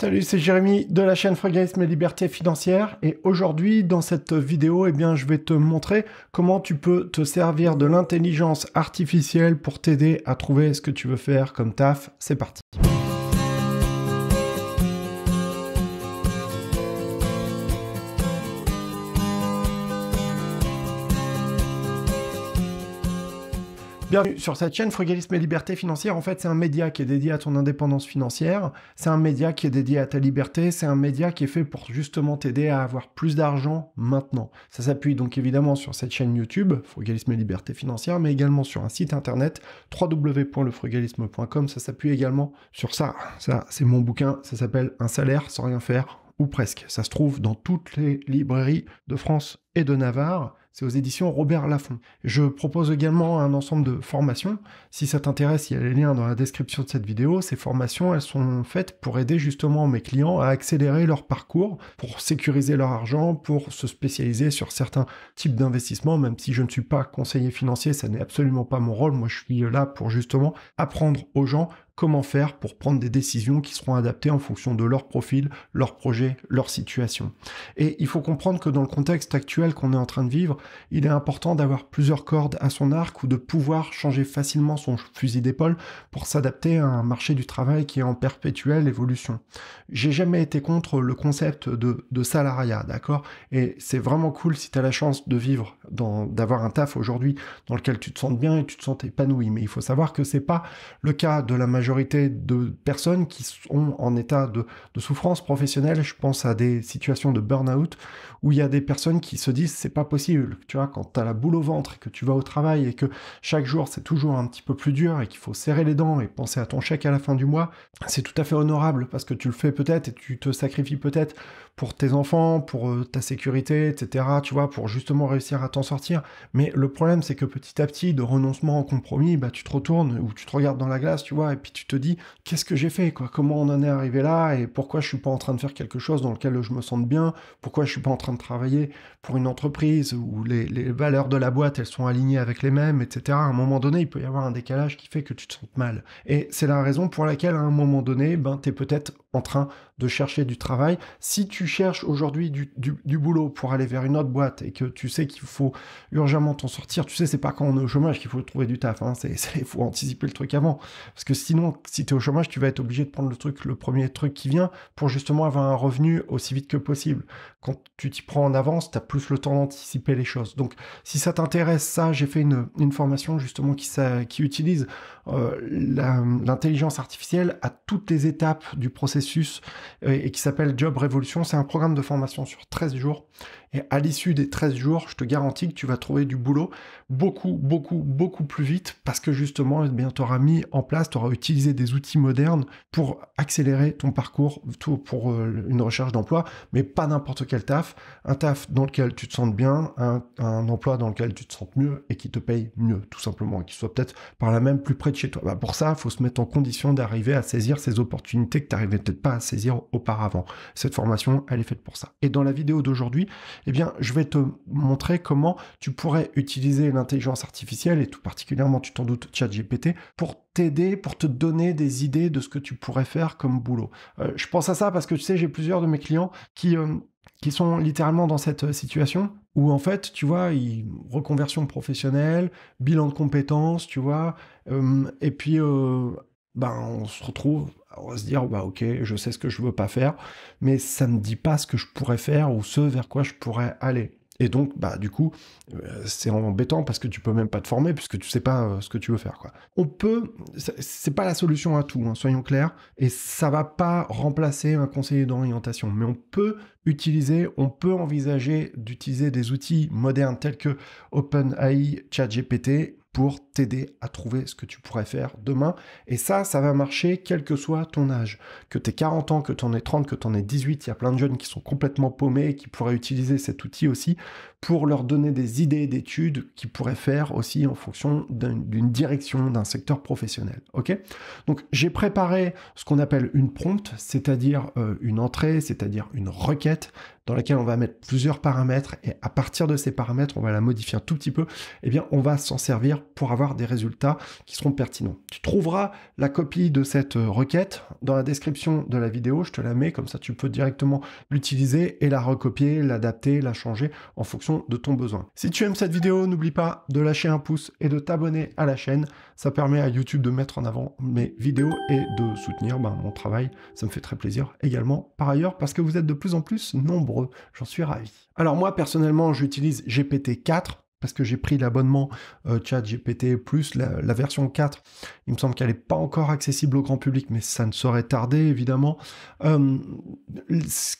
Salut, c'est Jérémy de la chaîne Fraganisme et Liberté Financière et aujourd'hui dans cette vidéo, eh bien, je vais te montrer comment tu peux te servir de l'intelligence artificielle pour t'aider à trouver ce que tu veux faire comme taf. C'est parti. Bienvenue sur cette chaîne, Frugalisme et Liberté Financière. En fait, c'est un média qui est dédié à ton indépendance financière, c'est un média qui est dédié à ta liberté, c'est un média qui est fait pour justement t'aider à avoir plus d'argent maintenant. Ça s'appuie donc évidemment sur cette chaîne YouTube, Frugalisme et Liberté Financière, mais également sur un site internet, www.lefrugalisme.com. Ça s'appuie également sur ça. Ça, c'est mon bouquin, ça s'appelle Un salaire sans rien faire ou presque. Ça se trouve dans toutes les librairies de France et de Navarre c'est aux éditions Robert Laffont. Je propose également un ensemble de formations. Si ça t'intéresse, il y a les liens dans la description de cette vidéo. Ces formations, elles sont faites pour aider justement mes clients à accélérer leur parcours, pour sécuriser leur argent, pour se spécialiser sur certains types d'investissements, même si je ne suis pas conseiller financier, ça n'est absolument pas mon rôle. Moi, je suis là pour justement apprendre aux gens comment faire pour prendre des décisions qui seront adaptées en fonction de leur profil, leur projet, leur situation. Et il faut comprendre que dans le contexte actuel qu'on est en train de vivre, il est important d'avoir plusieurs cordes à son arc ou de pouvoir changer facilement son fusil d'épaule pour s'adapter à un marché du travail qui est en perpétuelle évolution. J'ai jamais été contre le concept de, salariat, d'accord Et c'est vraiment cool si tu as la chance de vivre, d'avoir un taf aujourd'hui dans lequel tu te sens bien et tu te sens épanoui. Mais il faut savoir que c'est pas le cas de la majorité de personnes qui sont en état de, souffrance professionnelle. Je pense à des situations de burn-out où il y a des personnes qui se disent c'est pas possible. Tu vois, quand tu as la boule au ventre et que tu vas au travail et que chaque jour c'est toujours un petit peu plus dur et qu'il faut serrer les dents et penser à ton chèque à la fin du mois, c'est tout à fait honorable parce que tu le fais peut-être et tu te sacrifies peut-être pour tes enfants, pour euh, ta sécurité, etc. Tu vois, pour justement réussir à t'en sortir. Mais le problème c'est que petit à petit, de renoncement en compromis, bah tu te retournes ou tu te regardes dans la glace, tu vois, et puis tu tu te dis qu'est-ce que j'ai fait quoi Comment on en est arrivé là et pourquoi je suis pas en train de faire quelque chose dans lequel je me sens bien Pourquoi je suis pas en train de travailler pour une entreprise où les, les valeurs de la boîte elles sont alignées avec les mêmes, etc. À un moment donné, il peut y avoir un décalage qui fait que tu te sens mal. Et c'est la raison pour laquelle à un moment donné, ben es peut-être en train de chercher du travail. Si tu cherches aujourd'hui du, du, boulot pour aller vers une autre boîte et que tu sais qu'il faut urgemment t'en sortir, tu sais c'est pas quand on est au chômage qu'il faut trouver du taf, hein, c'est il faut anticiper le truc avant parce que sinon donc Si tu es au chômage, tu vas être obligé de prendre le truc, le premier truc qui vient pour justement avoir un revenu aussi vite que possible. Quand tu t'y prends en avance, tu as plus le temps d'anticiper les choses. Donc, si ça t'intéresse, ça, j'ai fait une, formation justement qui, utilise euh, l'intelligence artificielle à toutes les étapes du processus et, qui s'appelle Job Révolution. C'est un programme de formation sur 13 jours et à l'issue des 13 jours, je te garantis que tu vas trouver du boulot beaucoup, beaucoup, beaucoup plus vite parce que justement, eh tu auras mis en place, tu auras utilisé des outils modernes pour accélérer ton parcours pour euh, une recherche d'emploi, mais pas n'importe quel taf. Un taf dans lequel tu te sens bien, un, emploi dans lequel tu te sens mieux et qui te paye mieux, tout simplement, et qui soit peut-être par là même plus près de chez toi. Bah, pour ça, il faut se mettre en condition d'arriver à saisir ces opportunités que tu n'arrivais peut-être pas à saisir auparavant. Cette formation, elle est faite pour ça. Et dans la vidéo d'aujourd'hui, eh bien, je vais te montrer comment tu pourrais utiliser l'intelligence artificielle, et tout particulièrement, tu t'en doutes, ChatGPT, pour t'aider, pour te donner des idées de ce que tu pourrais faire comme boulot. Euh, je pense à ça parce que, tu sais, j'ai plusieurs de mes clients qui... Euh, qui sont littéralement dans cette euh, situation où en fait, tu vois, ils, reconversion professionnelle, bilan de compétences, tu vois, et puis ben, on se retrouve on se dire, bah ok, je sais ce que je veux pas faire, mais ça me dit pas ce que je pourrais faire ou ce vers quoi je pourrais aller. Et donc, bah, du coup, euh, c'est embêtant parce que tu peux même pas te former puisque tu sais pas euh, ce que tu veux faire, quoi. On peut, c'est pas la solution à tout, hein, soyons clairs, et ça va pas remplacer un conseiller d'orientation, mais on peut utiliser, on peut envisager d'utiliser des outils modernes tels que OpenAI, ChatGPT pour t'aider à trouver ce que tu pourrais faire demain. Et ça, ça va marcher quel que soit ton âge. Que tu aies 40 ans, que tu en aies 30, que tu en aies 18, il y a plein de jeunes qui sont complètement paumés qui pourraient utiliser cet outil aussi pour leur donner des idées d'études qu'ils pourraient faire aussi en fonction d'une direction, d'un secteur professionnel. Ok Donc j'ai préparé ce qu'on appelle une prompte, c'est-à-dire euh, une entrée, c'est-à-dire une requête dans laquelle on va mettre plusieurs paramètres et à partir de ces paramètres, on va la modifier un tout petit peu, et eh bien on va s'en servir pour avoir des résultats qui seront pertinents. Tu trouveras la copie de cette euh, requête dans la description de la vidéo, je te la mets, comme ça tu peux directement l'utiliser et la recopier, l'adapter, la changer en fonction de ton besoin. Si tu aimes cette vidéo, n'oublie pas de lâcher un pouce et de t'abonner à la chaîne. Ça permet à YouTube de mettre en avant mes vidéos et de soutenir ben, mon travail. Ça me fait très plaisir également par ailleurs parce que vous êtes de plus en plus nombreux J'en suis ravi. Alors moi personnellement, j'utilise GPT-4 parce que j'ai pris l'abonnement euh, ChatGPT plus la, version 4. Il me semble qu'elle n'est pas encore accessible au grand public, mais ça ne saurait tarder évidemment. Euh,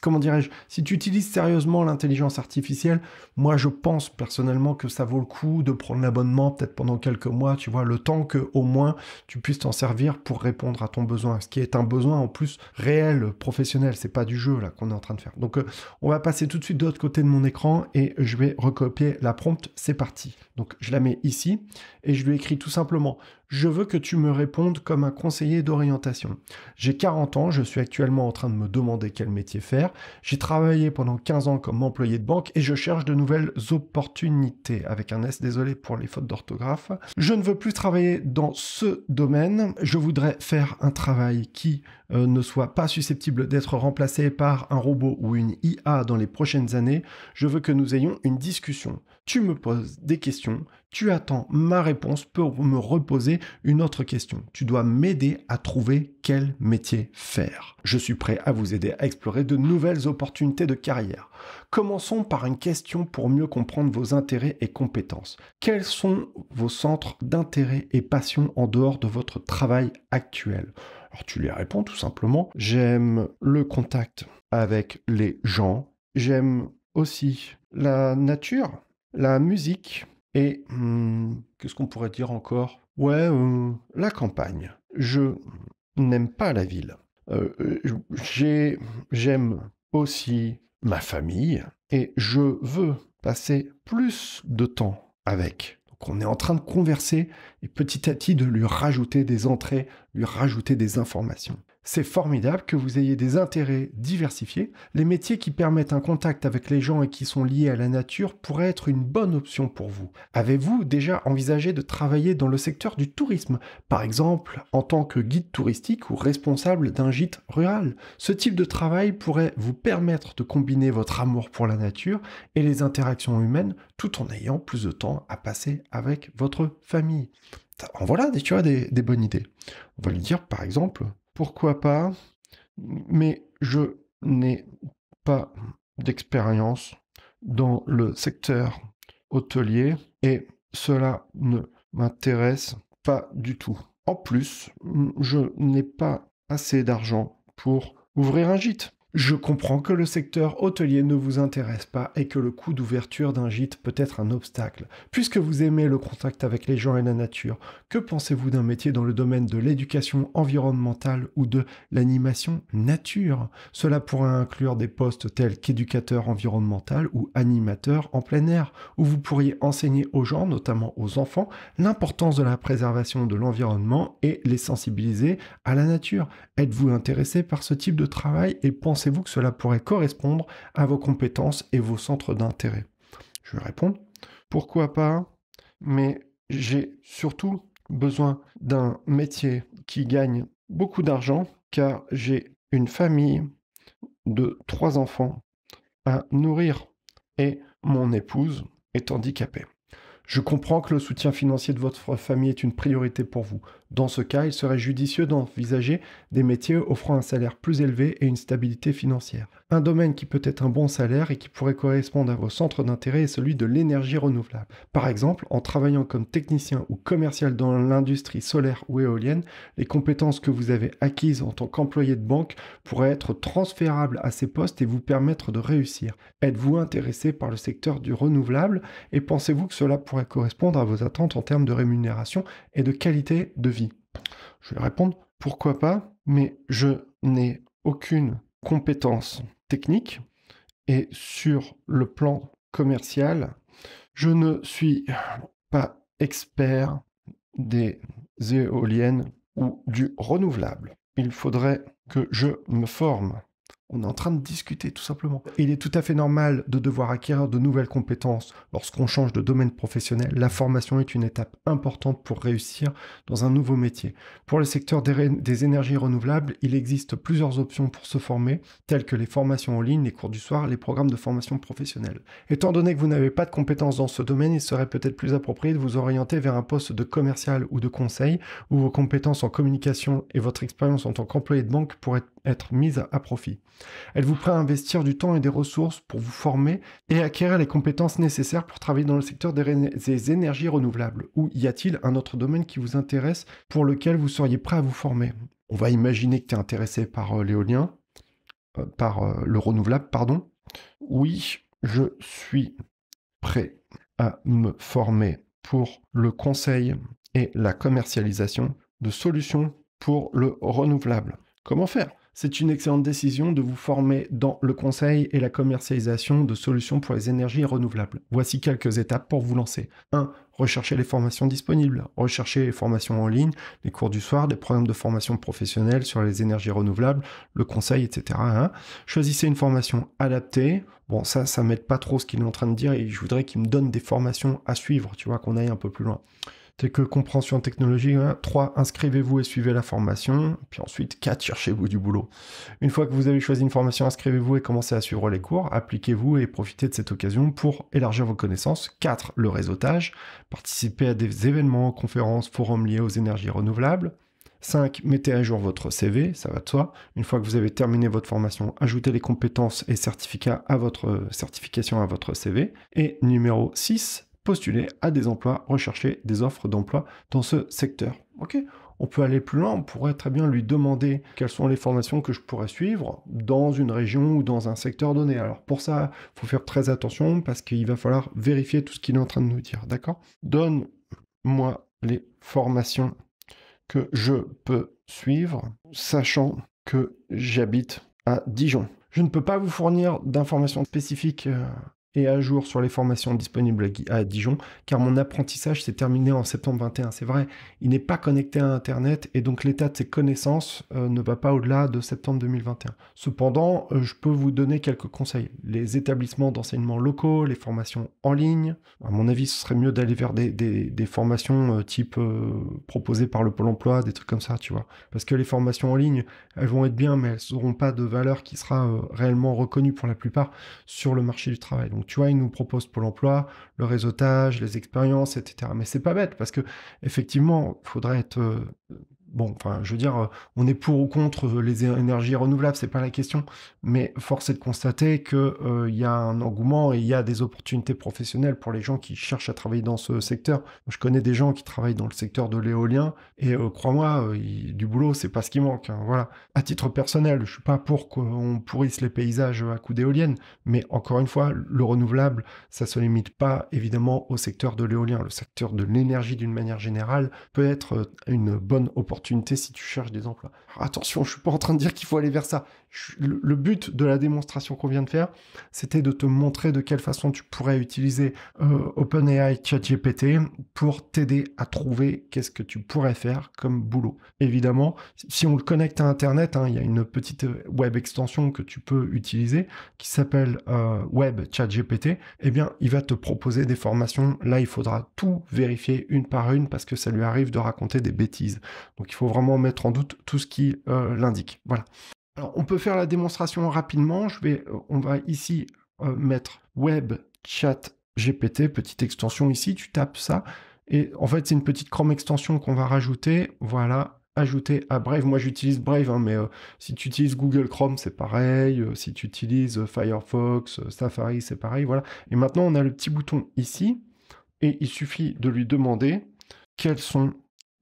comment dirais-je Si tu utilises sérieusement l'intelligence artificielle, moi je pense personnellement que ça vaut le coup de prendre l'abonnement peut-être pendant quelques mois, tu vois, le temps que au moins tu puisses t'en servir pour répondre à ton besoin, ce qui est un besoin en plus réel, professionnel. C'est pas du jeu là qu'on est en train de faire. Donc euh, on va passer tout de suite de l'autre côté de mon écran et je vais recopier la prompte c'est parti. Donc je la mets ici et je lui écris tout simplement je veux que tu me répondes comme un conseiller d'orientation. J'ai 40 ans, je suis actuellement en train de me demander quel métier faire. J'ai travaillé pendant 15 ans comme employé de banque et je cherche de nouvelles opportunités. Avec un S, désolé pour les fautes d'orthographe. Je ne veux plus travailler dans ce domaine. Je voudrais faire un travail qui euh, ne soit pas susceptible d'être remplacé par un robot ou une IA dans les prochaines années. Je veux que nous ayons une discussion. Tu me poses des questions tu attends ma réponse pour me reposer une autre question. Tu dois m'aider à trouver quel métier faire. Je suis prêt à vous aider à explorer de nouvelles opportunités de carrière. Commençons par une question pour mieux comprendre vos intérêts et compétences. Quels sont vos centres d'intérêt et passion en dehors de votre travail actuel Alors tu lui réponds tout simplement, j'aime le contact avec les gens, j'aime aussi la nature, la musique, et mmh, qu'est-ce qu'on pourrait dire encore Ouais, euh, la campagne. Je n'aime pas la ville. Euh, euh, j'aime aussi ma famille et je veux passer plus de temps avec. Donc on est en train de converser et petit à petit de lui rajouter des entrées, lui rajouter des informations. C'est formidable que vous ayez des intérêts diversifiés. Les métiers qui permettent un contact avec les gens et qui sont liés à la nature pourraient être une bonne option pour vous. Avez-vous déjà envisagé de travailler dans le secteur du tourisme, par exemple en tant que guide touristique ou responsable d'un gîte rural Ce type de travail pourrait vous permettre de combiner votre amour pour la nature et les interactions humaines tout en ayant plus de temps à passer avec votre famille. En voilà tu vois, des, des bonnes idées. On va lui dire par exemple, pourquoi pas, mais je n'ai pas d'expérience dans le secteur hôtelier et cela ne m'intéresse pas du tout. En plus, je n'ai pas assez d'argent pour ouvrir un gîte. Je comprends que le secteur hôtelier ne vous intéresse pas et que le coût d'ouverture d'un gîte peut être un obstacle. Puisque vous aimez le contact avec les gens et la nature, que pensez-vous d'un métier dans le domaine de l'éducation environnementale ou de l'animation nature Cela pourrait inclure des postes tels qu'éducateur environnemental ou animateur en plein air, où vous pourriez enseigner aux gens, notamment aux enfants, l'importance de la préservation de l'environnement et les sensibiliser à la nature. Êtes-vous intéressé par ce type de travail et pensez vous que cela pourrait correspondre à vos compétences et vos centres d'intérêt Je réponds pourquoi pas, mais j'ai surtout besoin d'un métier qui gagne beaucoup d'argent, car j'ai une famille de trois enfants à nourrir et mon épouse est handicapée. Je comprends que le soutien financier de votre famille est une priorité pour vous. Dans ce cas, il serait judicieux d'envisager des métiers offrant un salaire plus élevé et une stabilité financière. Un domaine qui peut être un bon salaire et qui pourrait correspondre à vos centres d'intérêt est celui de l'énergie renouvelable. Par exemple, en travaillant comme technicien ou commercial dans l'industrie solaire ou éolienne, les compétences que vous avez acquises en tant qu'employé de banque pourraient être transférables à ces postes et vous permettre de réussir. Êtes-vous intéressé par le secteur du renouvelable et pensez-vous que cela pourrait correspondre à vos attentes en termes de rémunération et de qualité de vie je vais répondre, pourquoi pas, mais je n'ai aucune compétence technique et sur le plan commercial, je ne suis pas expert des éoliennes ou du renouvelable. Il faudrait que je me forme on est en train de discuter tout simplement. il est tout à fait normal de devoir acquérir de nouvelles compétences lorsqu'on change de domaine professionnel. La formation est une étape importante pour réussir dans un nouveau métier. Pour le secteur des, des énergies renouvelables, il existe plusieurs options pour se former, telles que les formations en ligne, les cours du soir, les programmes de formation professionnelle. Étant donné que vous n'avez pas de compétences dans ce domaine, il serait peut-être plus approprié de vous orienter vers un poste de commercial ou de conseil, où vos compétences en communication et votre expérience en tant qu'employé de banque pourraient être être mise à profit. Elle vous prête à investir du temps et des ressources pour vous former et acquérir les compétences nécessaires pour travailler dans le secteur des, énergies renouvelables. Ou y a-t-il un autre domaine qui vous intéresse pour lequel vous seriez prêt à vous former On va imaginer que tu es intéressé par euh, l'éolien, euh, par euh, le renouvelable, pardon. Oui, je suis prêt à me former pour le conseil et la commercialisation de solutions pour le renouvelable. Comment faire c'est une excellente décision de vous former dans le conseil et la commercialisation de solutions pour les énergies renouvelables. Voici quelques étapes pour vous lancer. 1. Recherchez les formations disponibles. Recherchez les formations en ligne, les cours du soir, les programmes de formation professionnelle sur les énergies renouvelables, le conseil, etc. Hein. Choisissez une formation adaptée. Bon, ça, ça m'aide pas trop ce qu'il est en train de dire et je voudrais qu'il me donne des formations à suivre, tu vois, qu'on aille un peu plus loin que compréhension technologique. 3. Hein, inscrivez-vous et suivez la formation. Puis ensuite, 4. Cherchez-vous du boulot. Une fois que vous avez choisi une formation, inscrivez-vous et commencez à suivre les cours. Appliquez-vous et profitez de cette occasion pour élargir vos connaissances. 4. Le réseautage. Participez à des événements, conférences, forums liés aux énergies renouvelables. 5. Mettez à jour votre CV, ça va de soi. Une fois que vous avez terminé votre formation, ajoutez les compétences et certificats à votre certification à votre CV. Et numéro 6, postuler à des emplois, rechercher des offres d'emploi dans ce secteur. ok on peut aller plus loin, on pourrait très bien lui demander quelles sont les formations que je pourrais suivre dans une région ou dans un secteur donné. Alors pour ça, il faut faire très attention parce qu'il va falloir vérifier tout ce qu'il est en train de nous dire, d'accord Donne-moi les formations que je peux suivre, sachant que j'habite à Dijon. Je ne peux pas vous fournir d'informations spécifiques euh, à jour sur les formations disponibles à Dijon, car mon apprentissage s'est terminé en septembre 21. C'est vrai, il n'est pas connecté à Internet, et donc l'état de ses connaissances euh, ne va pas au-delà de septembre 2021. Cependant, euh, je peux vous donner quelques conseils. Les établissements d'enseignement locaux, les formations en ligne, à mon avis, ce serait mieux d'aller vers des, formations euh, type proposées par le Pôle emploi, des trucs comme ça, tu vois. Parce que les formations en ligne, elles vont être bien, mais elles n'auront pas de valeur qui sera réellement reconnue pour la plupart sur le marché du travail. Donc tu vois, ils nous proposent pour l'emploi, le réseautage, les expériences, etc. Mais c'est pas bête parce que, effectivement, faudrait être euh, bon, enfin, je veux dire, euh, on est pour ou contre les énergies renouvelables, c'est pas la question, mais force est de constater qu'il euh, y a un engouement et il y a des opportunités professionnelles pour les gens qui cherchent à travailler dans ce secteur. Je connais des gens qui travaillent dans le secteur de l'éolien et euh, crois-moi, du boulot, c'est pas ce qui manque. Hein, voilà. À titre personnel, je suis pas pour qu'on pourrisse les paysages à coups d'éoliennes, mais encore une fois, le renouvelable, ça se limite pas évidemment au secteur de l'éolien. Le secteur de l'énergie d'une manière générale peut être une bonne opportunité si tu cherches des emplois. attention, je suis pas en train de dire qu'il faut aller vers ça le but de la démonstration qu'on vient de faire, c'était de te montrer de quelle façon tu pourrais utiliser euh, OpenAI ChatGPT pour t'aider à trouver qu'est-ce que tu pourrais faire comme boulot. Évidemment, si on le connecte à Internet, hein, il y a une petite euh, web extension que tu peux utiliser qui s'appelle euh, Web ChatGPT. Eh bien, il va te proposer des formations. Là, il faudra tout vérifier une par une parce que ça lui arrive de raconter des bêtises. Donc, il faut vraiment mettre en doute tout ce qui l'indique. Voilà on peut faire la démonstration rapidement. Je vais, euh, on va ici euh, mettre web chat GPT, petite extension ici. Tu tapes ça. Et en fait, c'est une petite Chrome extension qu'on va rajouter. Voilà, ajouter à Brave. Moi, j'utilise Brave, hein, mais euh, si tu utilises Google Chrome, c'est pareil. si tu utilises Firefox, Safari, c'est pareil. Voilà. Et maintenant, on a le petit bouton ici. Et il suffit de lui demander quelles sont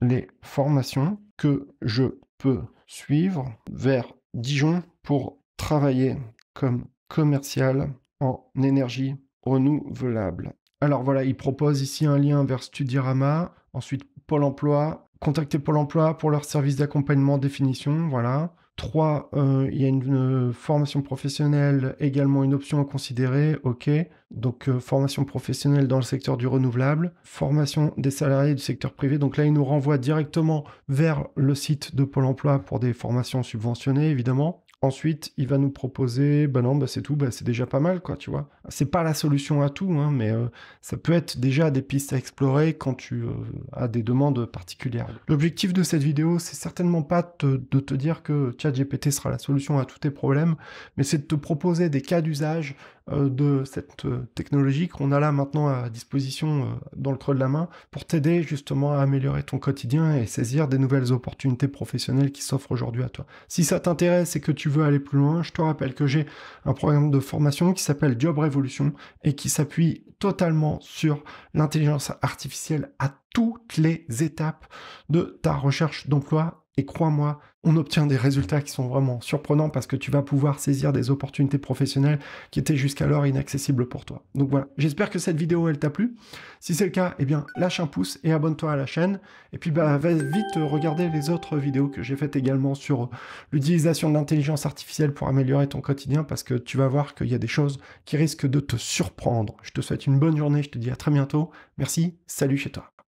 les formations que je peux suivre vers Dijon pour travailler comme commercial en énergie renouvelable. Alors voilà, il propose ici un lien vers Studirama, ensuite Pôle emploi, contacter Pôle emploi pour leur service d'accompagnement définition, voilà. 3, euh, il y a une, formation professionnelle, également une option à considérer, ok. Donc euh, formation professionnelle dans le secteur du renouvelable, formation des salariés du secteur privé. Donc là, il nous renvoie directement vers le site de Pôle Emploi pour des formations subventionnées, évidemment. Ensuite, il va nous proposer, ben non, ben c'est tout, bah c'est déjà pas mal, quoi, tu vois. C'est pas la solution à tout, hein, mais euh, ça peut être déjà des pistes à explorer quand tu euh, as des demandes particulières. L'objectif de cette vidéo, c'est certainement pas de te dire que ChatGPT sera la solution à tous tes problèmes, mais c'est de te proposer des cas d'usage euh, de cette technologie qu'on a là maintenant à disposition dans le creux de la main pour t'aider justement à améliorer ton quotidien et saisir des nouvelles opportunités professionnelles qui s'offrent aujourd'hui à toi. Si ça t'intéresse et que tu tu veux aller plus loin, je te rappelle que j'ai un programme de formation qui s'appelle Job Revolution et qui s'appuie totalement sur l'intelligence artificielle à toutes les étapes de ta recherche d'emploi et crois-moi, on obtient des résultats qui sont vraiment surprenants parce que tu vas pouvoir saisir des opportunités professionnelles qui étaient jusqu'alors inaccessibles pour toi. Donc voilà, j'espère que cette vidéo, elle t'a plu. Si c'est le cas, eh bien, lâche un pouce et abonne-toi à la chaîne. Et puis, bah, va vite regarder les autres vidéos que j'ai faites également sur l'utilisation de l'intelligence artificielle pour améliorer ton quotidien parce que tu vas voir qu'il y a des choses qui risquent de te surprendre. Je te souhaite une bonne journée, je te dis à très bientôt. Merci, salut chez toi.